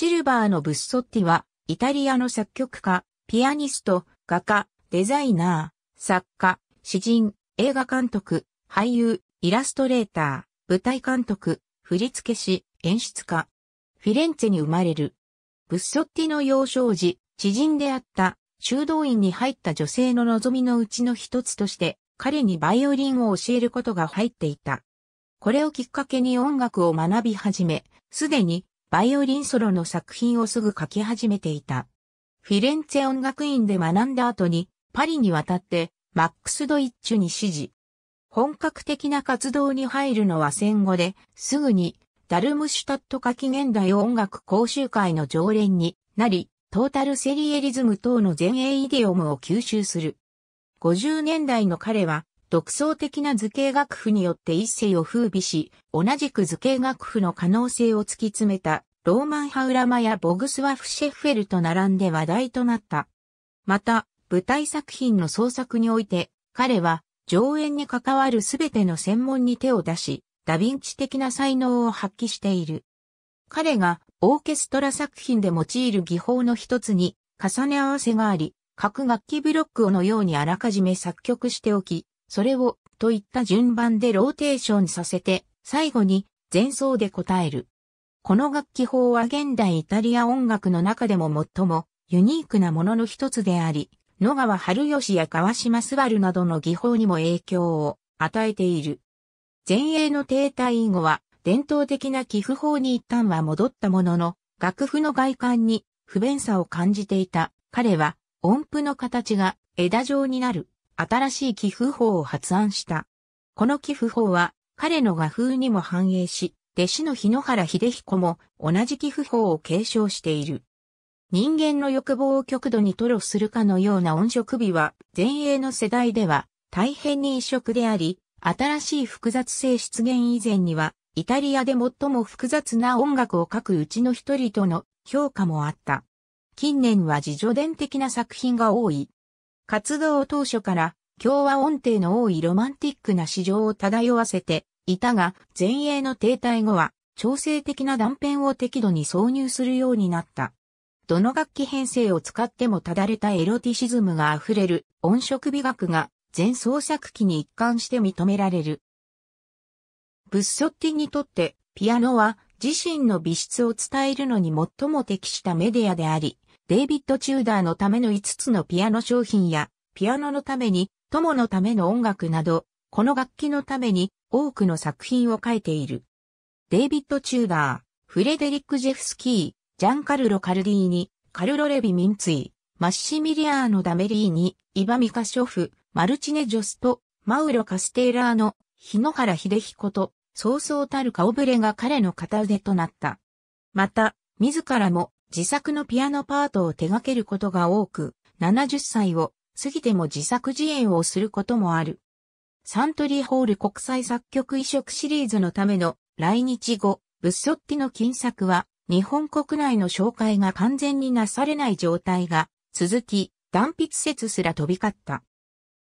シルバーのブッソッティは、イタリアの作曲家、ピアニスト、画家、デザイナー、作家、詩人、映画監督、俳優、イラストレーター、舞台監督、振付師、演出家。フィレンツェに生まれる。ブッソッティの幼少時、知人であった修道院に入った女性の望みのうちの一つとして、彼にバイオリンを教えることが入っていた。これをきっかけに音楽を学び始め、すでにバイオリンソロの作品をすぐ書き始めていた。フィレンツェ音楽院で学んだ後に、パリに渡って、マックス・ドイッチュに指示。本格的な活動に入るのは戦後で、すぐに、ダルムシュタット夏季現代音楽講習会の常連になり、トータルセリエリズム等の前衛イデオムを吸収する。50年代の彼は、独創的な図形楽譜によって一世を風靡し、同じく図形楽譜の可能性を突き詰めた、ローマンハウラマやボグスワフシェッフェルと並んで話題となった。また、舞台作品の創作において、彼は上演に関わるすべての専門に手を出し、ダヴィンチ的な才能を発揮している。彼がオーケストラ作品で用いる技法の一つに重ね合わせがあり、各楽器ブロックをのようにあらかじめ作曲しておき、それを、といった順番でローテーションさせて、最後に前奏で答える。この楽器法は現代イタリア音楽の中でも最もユニークなものの一つであり、野川春吉や川島スバルなどの技法にも影響を与えている。前衛の停滞以後は伝統的な寄付法に一旦は戻ったものの、楽譜の外観に不便さを感じていた彼は音符の形が枝状になる新しい寄付法を発案した。この寄付法は、彼の画風にも反映し、弟子の日野原秀彦も同じ寄付法を継承している。人間の欲望を極度に吐露するかのような音色美は、前衛の世代では大変に異色であり、新しい複雑性出現以前には、イタリアで最も複雑な音楽を書くうちの一人との評価もあった。近年は自叙伝的な作品が多い。活動当初から共和音程の多いロマンティックな市場を漂わせていたが、前衛の停滞後は、調整的な断片を適度に挿入するようになった。どの楽器編成を使ってもただれたエロティシズムが溢れる音色美学が全創作期に一貫して認められる。ブッソッティにとってピアノは自身の美質を伝えるのに最も適したメディアであり、デイビッド・チューダーのための5つのピアノ商品や、ピアノのために、友のための音楽など、この楽器のために多くの作品を書いている。デイビッド・チューダー、フレデリック・ジェフスキー、ジャンカルロ・カルディーニ、カルロ・レビ・ミンツィ、マッシミリアーノ・ダメリーニ、イバ・ミカショフ、マルチネ・ジョスト、マウロ・カステーラーノ、日野原秀彦と、そうそうたる顔ぶれが彼の片腕となった。また、自らも自作のピアノパートを手掛けることが多く、70歳を過ぎても自作自演をすることもある。サントリーホール国際作曲移植シリーズのための来日後、ブッソッティの金作は日本国内の紹介が完全になされない状態が続き、断筆説すら飛び交った。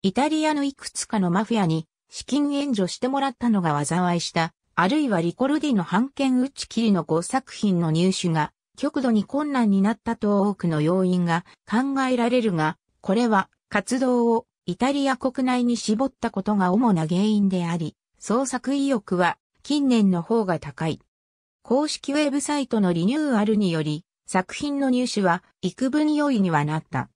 イタリアのいくつかのマフィアに資金援助してもらったのが災いした、あるいはリコルディの判権打ち切りの5作品の入手が極度に困難になったと多くの要因が考えられるが、これは活動をイタリア国内に絞ったことが主な原因であり、創作意欲は近年の方が高い。公式ウェブサイトのリニューアルにより、作品の入手は幾分容易にはなった。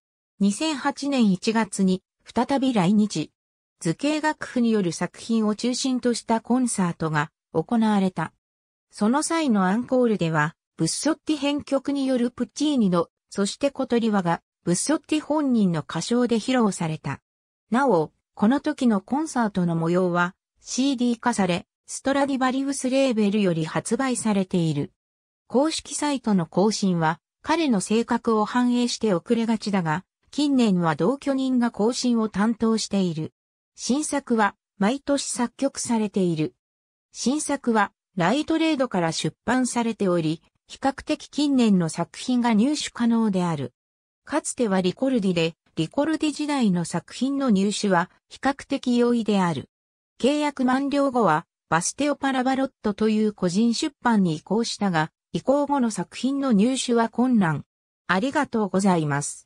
2008年1月に再び来日。図形楽譜による作品を中心としたコンサートが行われた。その際のアンコールではブッソッティ編曲によるプッチーニの、そして小鳥リが、ブッソッティ本人の歌唱で披露された。なお、この時のコンサートの模様は CD 化され、ストラディバリウスレーベルより発売されている。公式サイトの更新は彼の性格を反映して遅れがちだが、近年は同居人が更新を担当している。新作は毎年作曲されている。新作はライトレードから出版されており、比較的近年の作品が入手可能である。かつてはリコルディで、リコルディ時代の作品の入手は比較的容易である。契約満了後は、バステオ・パラバロットという個人出版に移行したが、移行後の作品の入手は困難。ありがとうございます。